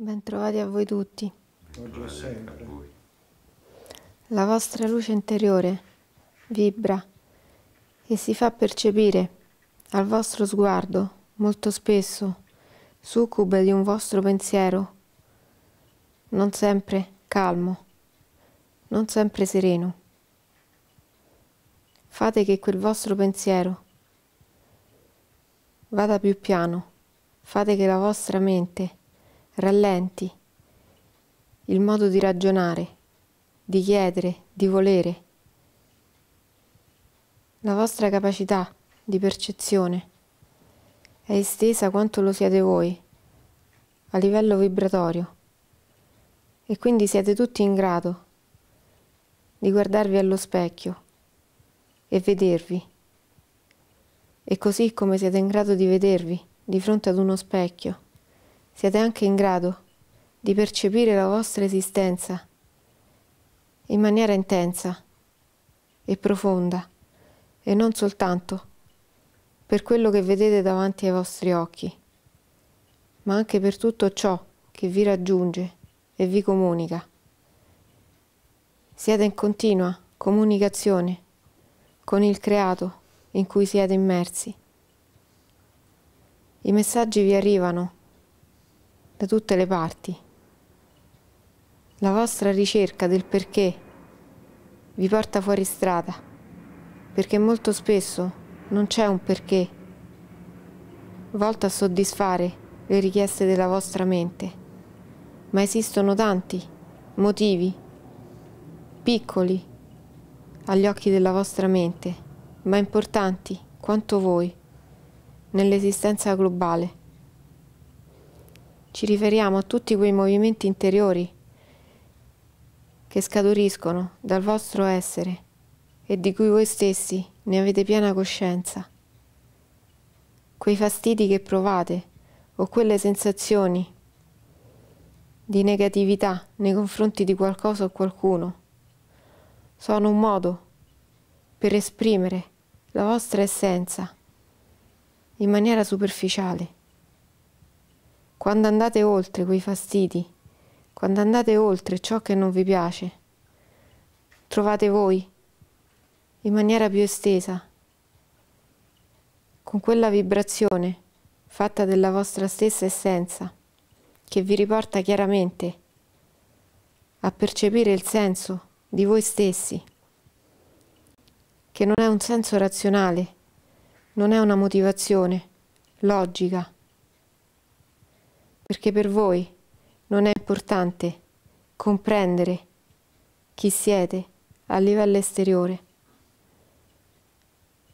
Bentrovati a voi tutti. Oggi e sempre. La vostra luce interiore vibra e si fa percepire al vostro sguardo molto spesso succube di un vostro pensiero, non sempre calmo, non sempre sereno. Fate che quel vostro pensiero vada più piano, fate che la vostra mente rallenti, il modo di ragionare, di chiedere, di volere, la vostra capacità di percezione è estesa quanto lo siete voi, a livello vibratorio, e quindi siete tutti in grado di guardarvi allo specchio e vedervi. E così come siete in grado di vedervi di fronte ad uno specchio, siete anche in grado di percepire la vostra esistenza in maniera intensa e profonda e non soltanto per quello che vedete davanti ai vostri occhi, ma anche per tutto ciò che vi raggiunge e vi comunica. Siete in continua comunicazione con il creato in cui siete immersi. I messaggi vi arrivano da tutte le parti. La vostra ricerca del perché vi porta fuori strada, perché molto spesso non c'è un perché, volto a soddisfare le richieste della vostra mente, ma esistono tanti motivi, piccoli agli occhi della vostra mente, ma importanti quanto voi nell'esistenza globale ci riferiamo a tutti quei movimenti interiori che scaturiscono dal vostro essere e di cui voi stessi ne avete piena coscienza. Quei fastidi che provate o quelle sensazioni di negatività nei confronti di qualcosa o qualcuno sono un modo per esprimere la vostra essenza in maniera superficiale quando andate oltre quei fastidi, quando andate oltre ciò che non vi piace, trovate voi in maniera più estesa, con quella vibrazione fatta della vostra stessa essenza, che vi riporta chiaramente a percepire il senso di voi stessi, che non è un senso razionale, non è una motivazione logica, perché per voi non è importante comprendere chi siete a livello esteriore,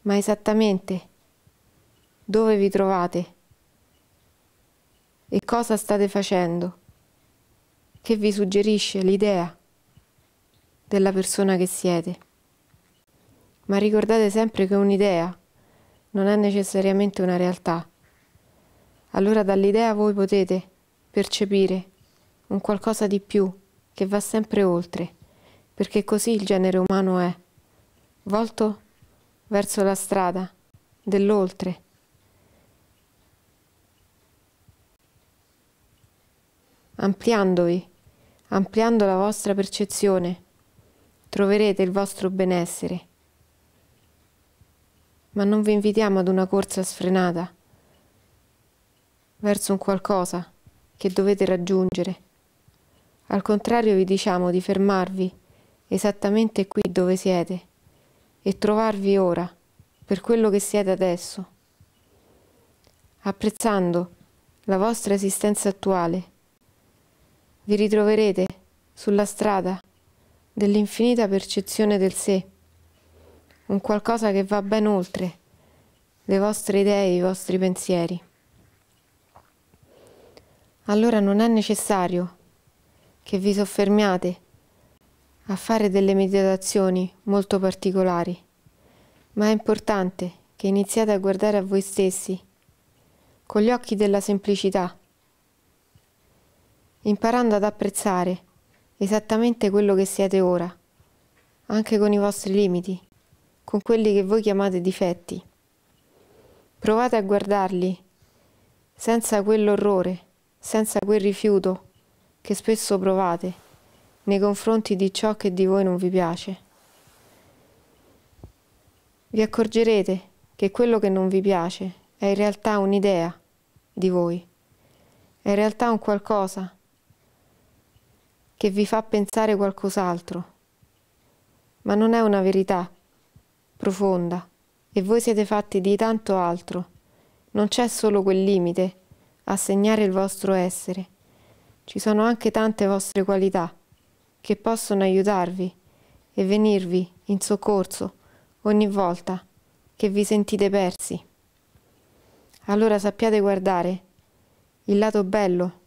ma esattamente dove vi trovate e cosa state facendo, che vi suggerisce l'idea della persona che siete. Ma ricordate sempre che un'idea non è necessariamente una realtà allora dall'idea voi potete percepire un qualcosa di più che va sempre oltre, perché così il genere umano è, volto verso la strada dell'oltre. Ampliandovi, ampliando la vostra percezione, troverete il vostro benessere. Ma non vi invitiamo ad una corsa sfrenata, verso un qualcosa che dovete raggiungere. Al contrario vi diciamo di fermarvi esattamente qui dove siete e trovarvi ora per quello che siete adesso, apprezzando la vostra esistenza attuale. Vi ritroverete sulla strada dell'infinita percezione del sé, un qualcosa che va ben oltre le vostre idee e i vostri pensieri allora non è necessario che vi soffermiate a fare delle meditazioni molto particolari, ma è importante che iniziate a guardare a voi stessi con gli occhi della semplicità, imparando ad apprezzare esattamente quello che siete ora, anche con i vostri limiti, con quelli che voi chiamate difetti. Provate a guardarli senza quell'orrore senza quel rifiuto che spesso provate nei confronti di ciò che di voi non vi piace. Vi accorgerete che quello che non vi piace è in realtà un'idea di voi, è in realtà un qualcosa che vi fa pensare qualcos'altro, ma non è una verità profonda e voi siete fatti di tanto altro, non c'è solo quel limite a segnare il vostro essere. Ci sono anche tante vostre qualità che possono aiutarvi e venirvi in soccorso ogni volta che vi sentite persi. Allora sappiate guardare il lato bello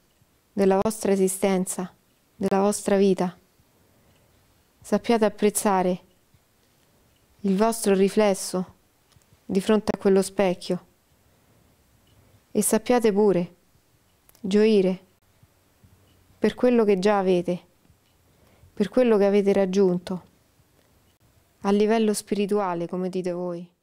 della vostra esistenza, della vostra vita. Sappiate apprezzare il vostro riflesso di fronte a quello specchio e sappiate pure gioire per quello che già avete, per quello che avete raggiunto, a livello spirituale, come dite voi.